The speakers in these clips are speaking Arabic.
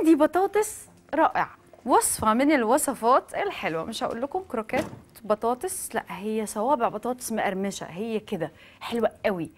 عندي بطاطس رائع وصفه من الوصفات الحلوه مش هقول لكم كروكيت بطاطس لا هي صوابع بطاطس مقرمشه هي كده حلوه قوي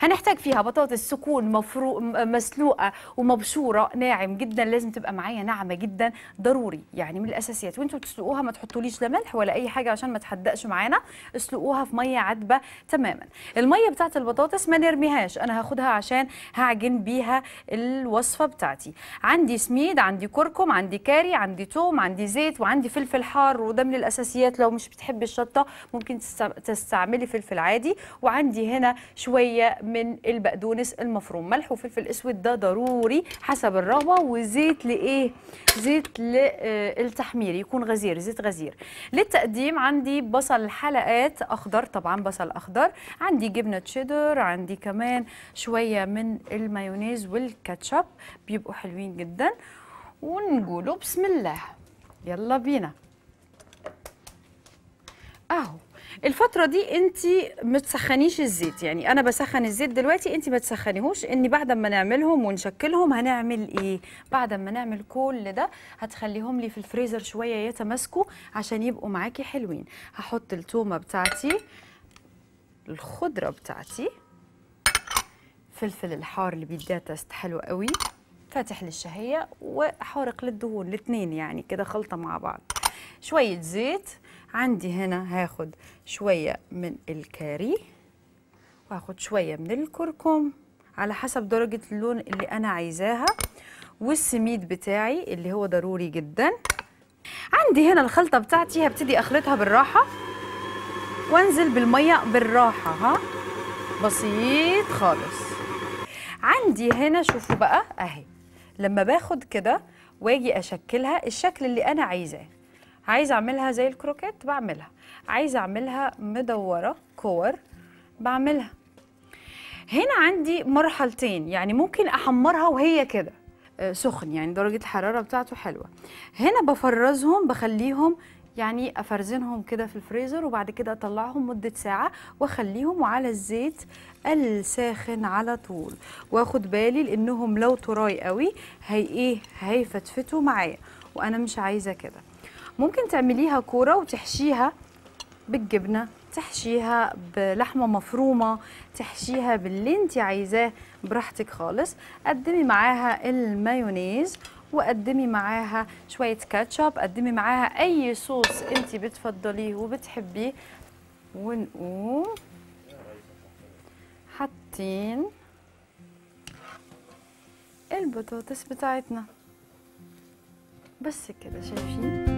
هنحتاج فيها بطاطس سكون مفروق مسلوقه ومبشوره ناعم جدا لازم تبقى معايا ناعمه جدا ضروري يعني من الاساسيات وانتوا بتسلقوها ما تحطوليش لا ملح ولا اي حاجه عشان ما تحدقش معانا اسلقوها في ميه عذبه تماما الميه بتاعت البطاطس ما نرميهاش انا هاخدها عشان هعجن بيها الوصفه بتاعتي عندي سميد عندي كركم عندي كاري عندي توم عندي زيت وعندي فلفل حار وده من الاساسيات لو مش بتحب بتحبي الشطه ممكن تستعملي فلفل عادي وعندي هنا شويه من البقدونس المفروم ملح وفلفل اسود ده ضروري حسب الرغبه وزيت لايه زيت للتحمير آه، يكون غزير زيت غزير للتقديم عندي بصل حلقات اخضر طبعا بصل اخضر عندي جبنه تشيدر عندي كمان شويه من المايونيز والكاتشب بيبقوا حلوين جدا ونقولوا بسم الله يلا بينا اهو الفترة دي انت ما تسخنيش الزيت يعني انا بسخن الزيت دلوقتي انت ما تسخنيهوش ان بعد ما نعملهم ونشكلهم هنعمل ايه بعد ما نعمل كل ده هتخليهم لي في الفريزر شوية يتماسكوا عشان يبقوا معاكي حلوين هحط التومة بتاعتي الخضرة بتاعتي فلفل الحار اللي بيديها تست حلو قوي فاتح للشهية وحارق للدهون الاثنين يعني كده خلطة مع بعض شوية زيت عندي هنا هاخد شوية من الكاري وهاخد شوية من الكركم على حسب درجة اللون اللي أنا عايزاها والسميد بتاعي اللي هو ضروري جدا عندي هنا الخلطة بتاعتي هبتدي أخلطها بالراحة وانزل بالمية بالراحة ها بسيط خالص عندي هنا شوفوا بقى أهي لما باخد كده واجي أشكلها الشكل اللي أنا عايزاه عايزه اعملها زي الكروكيت بعملها عايزه اعملها مدوره كور بعملها هنا عندي مرحلتين يعني ممكن احمرها وهي كده آه، سخن يعني درجه الحراره بتاعته حلوه هنا بفرزهم بخليهم يعني افرزنهم كده في الفريزر وبعد كده اطلعهم مده ساعه واخليهم على الزيت الساخن على طول واخد بالي لانهم لو طراي قوي هي ايه هيفتفتوا معايا وانا مش عايزه كده ممكن تعمليها كوره وتحشيها بالجبنه تحشيها بلحمه مفرومه تحشيها باللي انت عايزاه براحتك خالص قدمي معاها المايونيز وقدمي معاها شويه كاتشب قدمي معاها اي صوص انت بتفضليه وبتحبيه ونقوم حاطين البطاطس بتاعتنا بس كده شايفين